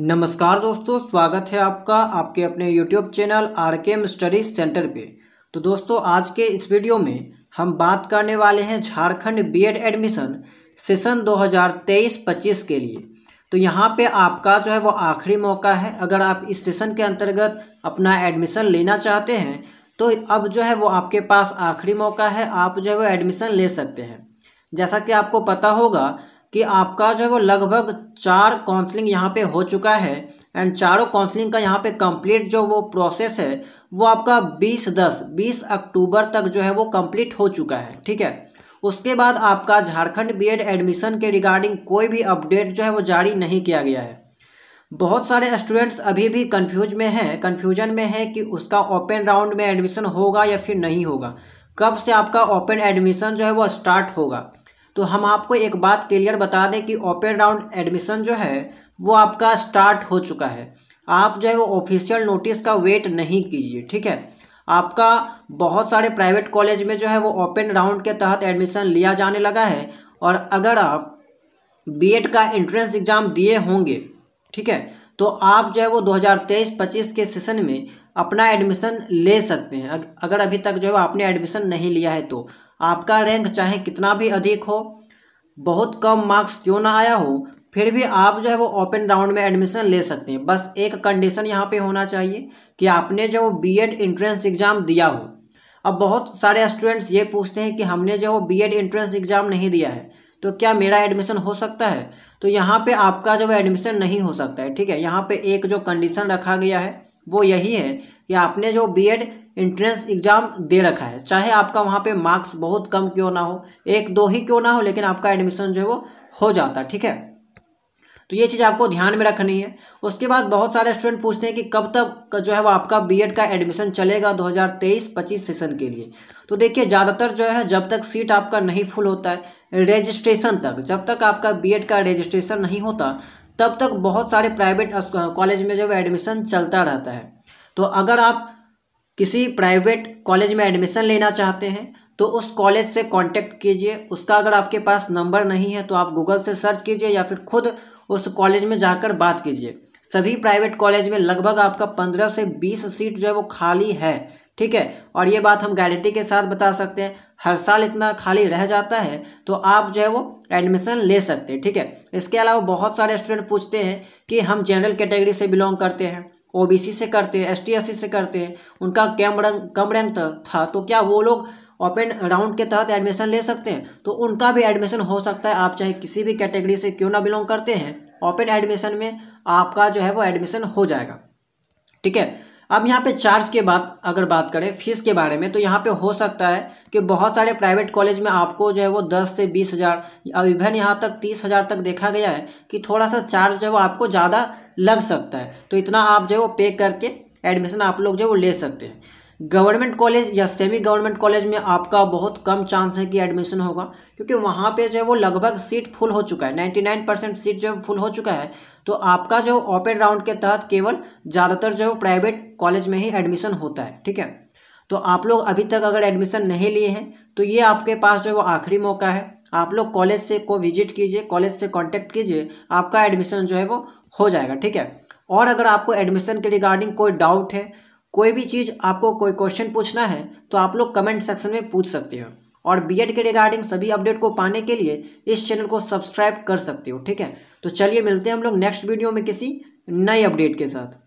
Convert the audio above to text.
नमस्कार दोस्तों स्वागत है आपका आपके अपने YouTube channel R K M study centre पे तो दोस्तों आज के इस वीडियो में हम बात करने वाले हैं झारखंड बीएड एडमिशन सेशन 2023-25 के लिए तो यहाँ पे आपका जो है वो आखिरी मौका है अगर आप इस सेशन के अंतर्गत अपना एडमिशन लेना चाहते हैं तो अब जो है वो आपके पास आखिरी मौका है आप जो है वो एडमिशन ले सकते हैं जैसा कि आपको पता होगा कि आपका जो है वो लगभग चार काउंसलिंग यहाँ पे हो चुका है एंड चारों काउंसलिंग का यहाँ पे कंप्लीट जो वो प्रोसेस है वो आपका 20 दस 20 अक्टूबर तक जो है वो कंप्लीट हो चुका है ठीक है उसके बाद आपका झारखंड बीएड एडमिशन के रिगार्डिंग कोई भी अपडेट जो है वो जारी नहीं किया गया है बहुत सारे स्टूडेंट्स अभी भी कन्फ्यूज में हैं कन्फ्यूजन में है कि उसका ओपन राउंड में एडमिशन होगा या फिर नहीं होगा कब से आपका ओपन एडमिशन जो है वो स्टार्ट होगा तो हम आपको एक बात क्लियर बता दें कि ओपन राउंड एडमिशन जो है वो आपका स्टार्ट हो चुका है आप जो है वो ऑफिशियल नोटिस का वेट नहीं कीजिए ठीक है आपका बहुत सारे प्राइवेट कॉलेज में जो है वो ओपन राउंड के तहत एडमिशन लिया जाने लगा है और अगर आप बी का एंट्रेंस एग्ज़ाम दिए होंगे ठीक है तो आप जो है वो 2023-25 के सेशन में अपना एडमिशन ले सकते हैं अगर अभी तक जो है आपने एडमिशन नहीं लिया है तो आपका रैंक चाहे कितना भी अधिक हो बहुत कम मार्क्स क्यों ना आया हो फिर भी आप जो है वो ओपन राउंड में एडमिशन ले सकते हैं बस एक कंडीशन यहाँ पे होना चाहिए कि आपने जो बी एड इंट्रेंस एग्ज़ाम दिया हो अब बहुत सारे स्टूडेंट्स ये पूछते हैं कि हमने जो वो बी एड इंट्रेंस एग्ज़ाम नहीं दिया है तो क्या मेरा एडमिशन हो सकता है तो यहाँ पे आपका जो एडमिशन नहीं हो सकता है ठीक है यहाँ पे एक जो कंडीशन रखा गया है वो यही है कि आपने जो बीएड एंट्रेंस एग्ज़ाम दे रखा है चाहे आपका वहाँ पे मार्क्स बहुत कम क्यों ना हो एक दो ही क्यों ना हो लेकिन आपका एडमिशन जो है वो हो जाता ठीक है तो ये चीज़ आपको ध्यान में रखनी है उसके बाद बहुत सारे स्टूडेंट पूछते हैं कि कब तक जो है वो आपका बीएड का एडमिशन चलेगा 2023-25 सेशन के लिए तो देखिए ज़्यादातर जो है जब तक सीट आपका नहीं फुल होता है रजिस्ट्रेशन तक जब तक आपका बीएड का रजिस्ट्रेशन नहीं होता तब तक बहुत सारे प्राइवेट कॉलेज में जो एडमिशन चलता रहता है तो अगर आप किसी प्राइवेट कॉलेज में एडमिशन लेना चाहते हैं तो उस कॉलेज से कांटेक्ट कीजिए उसका अगर आपके पास नंबर नहीं है तो आप गूगल से सर्च कीजिए या फिर खुद उस कॉलेज में जाकर बात कीजिए सभी प्राइवेट कॉलेज में लगभग आपका पंद्रह से बीस सीट जो है वो खाली है ठीक है और ये बात हम गारंटी के साथ बता सकते हैं हर साल इतना खाली रह जाता है तो आप जो है वो एडमिशन ले सकते हैं ठीक है इसके अलावा बहुत सारे स्टूडेंट पूछते हैं कि हम जनरल कैटेगरी से बिलोंग करते हैं ओबीसी से करते हैं एसटी से करते हैं उनका कम रंग कम रैंक था तो क्या वो लोग ओपन राउंड के तहत एडमिशन ले सकते हैं तो उनका भी एडमिशन हो सकता है आप चाहे किसी भी कैटेगरी से क्यों ना बिलोंग करते हैं ओपन एडमिशन में आपका जो है वो एडमिशन हो जाएगा ठीक है अब यहाँ पे चार्ज के बाद अगर बात करें फीस के बारे में तो यहाँ पे हो सकता है कि बहुत सारे प्राइवेट कॉलेज में आपको जो है वो दस से बीस हज़ार और इवन यहाँ तक तीस हज़ार तक देखा गया है कि थोड़ा सा चार्ज जो है वो आपको ज़्यादा लग सकता है तो इतना आप जो है वो पे करके एडमिशन आप लोग जो है वो ले सकते हैं गवर्नमेंट कॉलेज या सेमी गवर्नमेंट कॉलेज में आपका बहुत कम चांस है कि एडमिशन होगा क्योंकि वहाँ पे जो है वो लगभग सीट फुल हो चुका है 99 परसेंट सीट जो है फुल हो चुका है तो आपका जो ओपन राउंड के तहत केवल ज़्यादातर जो प्राइवेट कॉलेज में ही एडमिशन होता है ठीक है तो आप लोग अभी तक अगर एडमिशन नहीं लिए हैं तो ये आपके पास जो है वो आखिरी मौका है आप लोग कॉलेज से को विजिट कीजिए कॉलेज से कॉन्टैक्ट कीजिए आपका एडमिशन जो है वो हो जाएगा ठीक है और अगर आपको एडमिशन के रिगार्डिंग कोई डाउट है कोई भी चीज़ आपको कोई क्वेश्चन पूछना है तो आप लोग कमेंट सेक्शन में पूछ सकते हो और बी के रिगार्डिंग सभी अपडेट को पाने के लिए इस चैनल को सब्सक्राइब कर सकते हो ठीक है तो चलिए मिलते हैं हम लोग नेक्स्ट वीडियो में किसी नए अपडेट के साथ